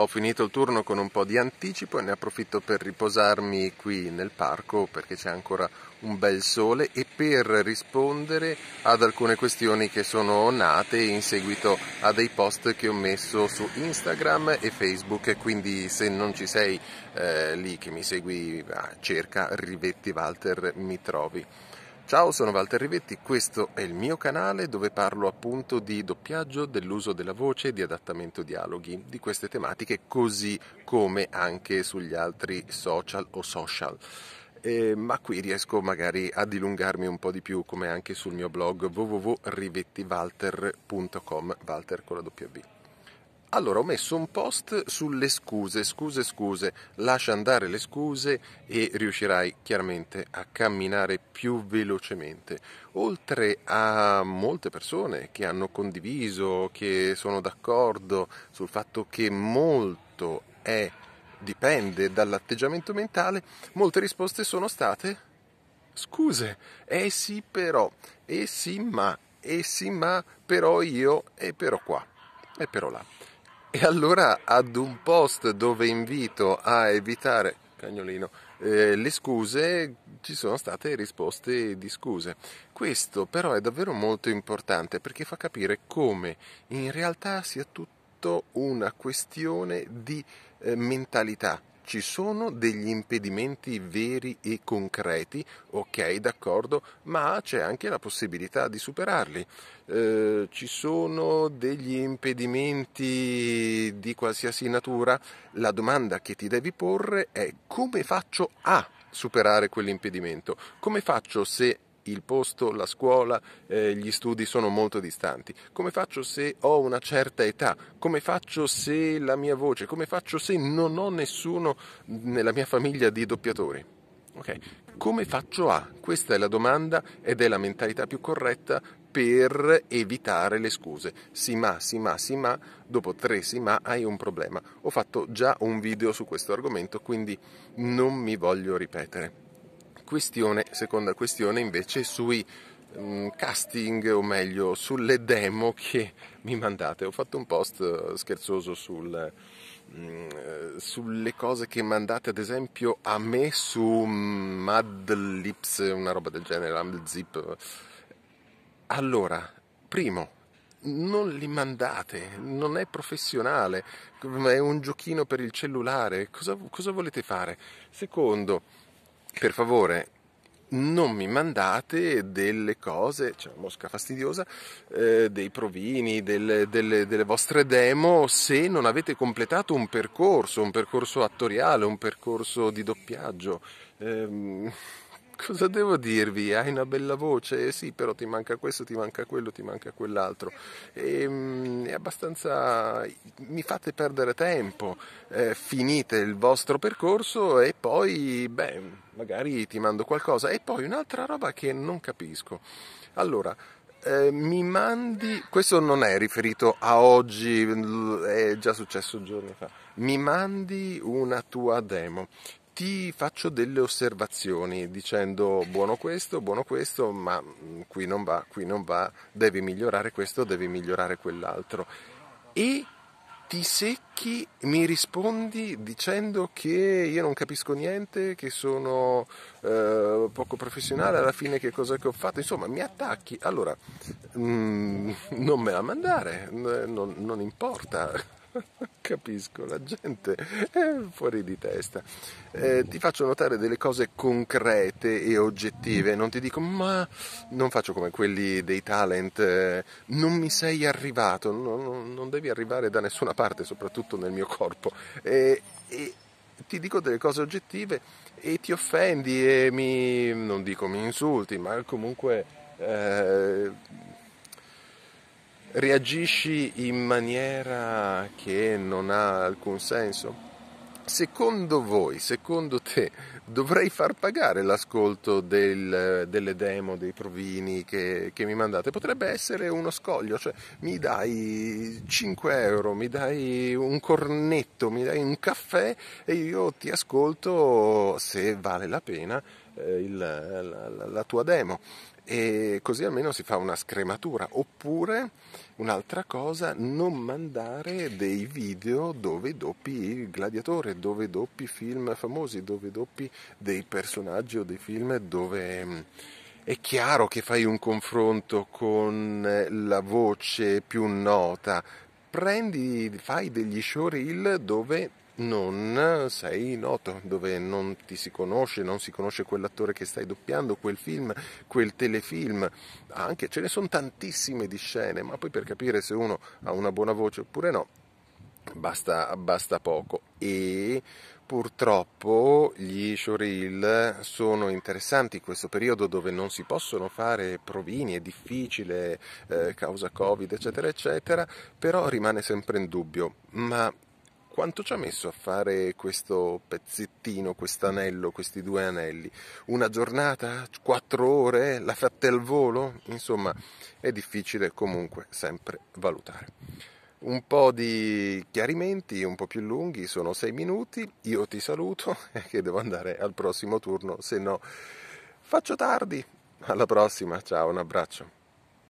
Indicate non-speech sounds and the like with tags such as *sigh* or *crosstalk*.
Ho finito il turno con un po' di anticipo e ne approfitto per riposarmi qui nel parco perché c'è ancora un bel sole e per rispondere ad alcune questioni che sono nate in seguito a dei post che ho messo su Instagram e Facebook, quindi se non ci sei eh, lì che mi segui ah, cerca Rivetti Walter mi trovi. Ciao, sono Walter Rivetti, questo è il mio canale dove parlo appunto di doppiaggio, dell'uso della voce, di adattamento dialoghi, di queste tematiche, così come anche sugli altri social o social. Eh, ma qui riesco magari a dilungarmi un po' di più come anche sul mio blog www.rivettivalter.com, Walter con la W. Allora ho messo un post sulle scuse, scuse, scuse, lascia andare le scuse e riuscirai chiaramente a camminare più velocemente. Oltre a molte persone che hanno condiviso, che sono d'accordo sul fatto che molto è, dipende dall'atteggiamento mentale, molte risposte sono state scuse, eh sì però, eh sì ma, eh sì ma, però io e eh però qua, e eh però là. E allora ad un post dove invito a evitare, cagnolino, eh, le scuse, ci sono state risposte di scuse. Questo però è davvero molto importante perché fa capire come in realtà sia tutto una questione di eh, mentalità ci sono degli impedimenti veri e concreti, ok, d'accordo, ma c'è anche la possibilità di superarli. Eh, ci sono degli impedimenti di qualsiasi natura? La domanda che ti devi porre è come faccio a superare quell'impedimento? Come faccio se il posto, la scuola, eh, gli studi sono molto distanti? Come faccio se ho una certa età? Come faccio se la mia voce? Come faccio se non ho nessuno nella mia famiglia di doppiatori? Ok, Come faccio a? Questa è la domanda ed è la mentalità più corretta per evitare le scuse. Sì ma, sì ma, sì ma, dopo tre sì ma hai un problema. Ho fatto già un video su questo argomento, quindi non mi voglio ripetere questione, seconda questione invece sui mm, casting o meglio sulle demo che mi mandate ho fatto un post eh, scherzoso sul, mm, eh, sulle cose che mandate ad esempio a me su mm, Mad Lips una roba del genere Amblzip allora primo non li mandate, non è professionale, è un giochino per il cellulare, cosa, cosa volete fare? Secondo, per favore non mi mandate delle cose, c'è cioè, una mosca fastidiosa, eh, dei provini, delle, delle, delle, vostre demo se non avete completato un percorso, un percorso attoriale, un percorso di doppiaggio. Eh, cosa devo dirvi? Hai una bella voce, eh sì, però ti manca questo, ti manca quello, ti manca quell'altro. E, ehm, è abbastanza... mi fate perdere tempo, eh, finite il vostro percorso e poi, beh, magari ti mando qualcosa. E poi un'altra roba che non capisco. Allora, eh, mi mandi, questo non è riferito a oggi, è già successo giorni fa, mi mandi una tua demo ti faccio delle osservazioni dicendo buono questo, buono questo, ma mm, qui non va, qui non va, devi migliorare questo, devi migliorare quell'altro. E ti secchi, mi rispondi dicendo che io non capisco niente, che sono eh, poco professionale, alla fine che cosa che ho fatto, insomma mi attacchi. Allora, mm, non me la mandare, non, non importa. *laughs* capisco, la gente è fuori di testa. Eh, ti faccio notare delle cose concrete e oggettive, non ti dico ma non faccio come quelli dei talent, eh, non mi sei arrivato, non, non, devi arrivare da nessuna parte, soprattutto nel mio corpo. Eh, ti dico delle cose oggettive e ti offendi e mi, non dico mi insulti, ma comunque eh, reagisci in maniera che non ha alcun senso? Secondo voi, secondo te, dovrei far pagare l'ascolto del, delle demo, dei provini che, che, mi mandate. Potrebbe essere uno scoglio, cioè mi dai 5 euro, mi dai un cornetto, mi dai un caffè e io ti ascolto se vale la pena eh, il, la, la tua demo e così almeno si fa una scrematura. Oppure un'altra cosa, non mandare dei video dove doppi il gladiatore, dove doppi film famosi, dove doppi dei personaggi o dei film dove mm, è chiaro che fai un confronto con eh, la voce più nota. Prendi, fai degli showreel dove non sei noto, dove non ti si conosce, non si conosce quell'attore che stai doppiando, quel film, quel telefilm, anche ce ne sono tantissime di scene, ma poi per capire se uno ha una buona voce oppure no, basta, basta poco e purtroppo gli showreel sono interessanti in questo periodo dove non si possono fare provini, è difficile, eh, causa covid eccetera eccetera, però rimane sempre in dubbio, ma quanto ci ha messo a fare questo pezzettino, questo anello, questi due anelli? Una giornata? Quattro ore? La fatte al volo? Insomma, è difficile comunque sempre valutare un po' di chiarimenti un po' più lunghi, sono sei minuti, io ti saluto *laughs* che devo andare al prossimo turno, se no faccio tardi. Alla prossima, ciao, un abbraccio.